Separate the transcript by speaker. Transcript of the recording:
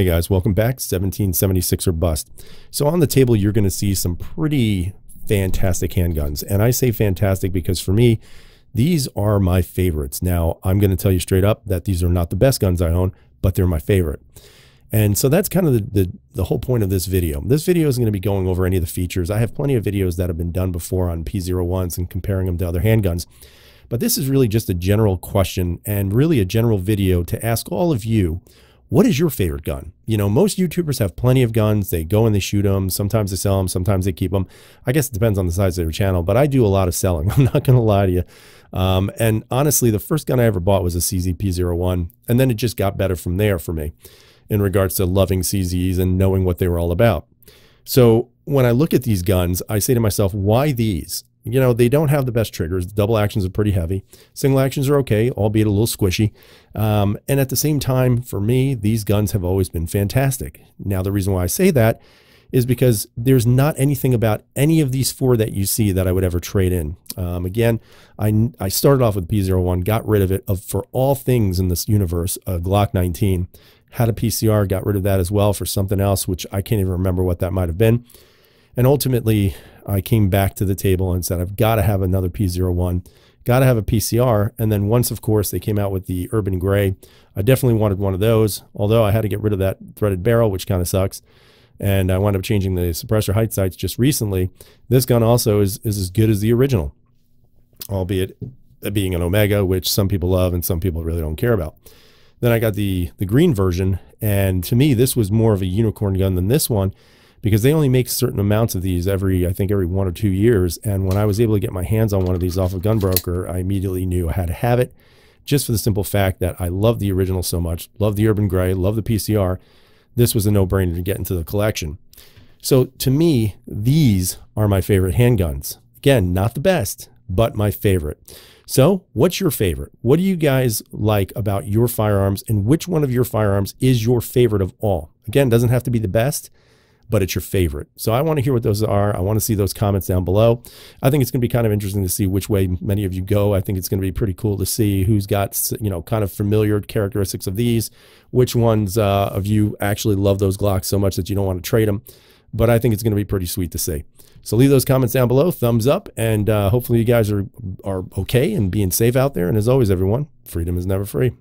Speaker 1: Hey guys, welcome back, 1776 or Bust. So on the table, you're gonna see some pretty fantastic handguns. And I say fantastic because for me, these are my favorites. Now, I'm gonna tell you straight up that these are not the best guns I own, but they're my favorite. And so that's kind of the, the, the whole point of this video. This video is gonna be going over any of the features. I have plenty of videos that have been done before on P01s and comparing them to other handguns. But this is really just a general question and really a general video to ask all of you what is your favorite gun? You know, most YouTubers have plenty of guns. They go and they shoot them. Sometimes they sell them. Sometimes they keep them. I guess it depends on the size of their channel, but I do a lot of selling. I'm not going to lie to you. Um, and honestly, the first gun I ever bought was a CZP01. And then it just got better from there for me in regards to loving CZs and knowing what they were all about. So when I look at these guns, I say to myself, why these? you know, they don't have the best triggers. double actions are pretty heavy. Single actions are okay, albeit a little squishy. Um, and at the same time, for me, these guns have always been fantastic. Now, the reason why I say that is because there's not anything about any of these four that you see that I would ever trade in. Um, again, I, I started off with P01, got rid of it of, for all things in this universe, a uh, Glock 19. Had a PCR, got rid of that as well for something else, which I can't even remember what that might have been. And ultimately, I came back to the table and said, I've got to have another P01, got to have a PCR. And then once, of course, they came out with the Urban Gray, I definitely wanted one of those, although I had to get rid of that threaded barrel, which kind of sucks. And I wound up changing the suppressor height sights just recently. This gun also is, is as good as the original, albeit being an Omega, which some people love and some people really don't care about. Then I got the the green version, and to me, this was more of a unicorn gun than this one because they only make certain amounts of these every, I think, every one or two years. And when I was able to get my hands on one of these off of Gunbroker, I immediately knew I had to have it just for the simple fact that I love the original so much, love the Urban Gray, love the PCR. This was a no brainer to get into the collection. So to me, these are my favorite handguns. Again, not the best, but my favorite. So, what's your favorite? What do you guys like about your firearms and which one of your firearms is your favorite of all? Again, doesn't have to be the best but it's your favorite. So I want to hear what those are. I want to see those comments down below. I think it's going to be kind of interesting to see which way many of you go. I think it's going to be pretty cool to see who's got, you know, kind of familiar characteristics of these, which ones uh, of you actually love those Glocks so much that you don't want to trade them. But I think it's going to be pretty sweet to see. So leave those comments down below, thumbs up, and uh, hopefully you guys are, are okay and being safe out there. And as always, everyone, freedom is never free.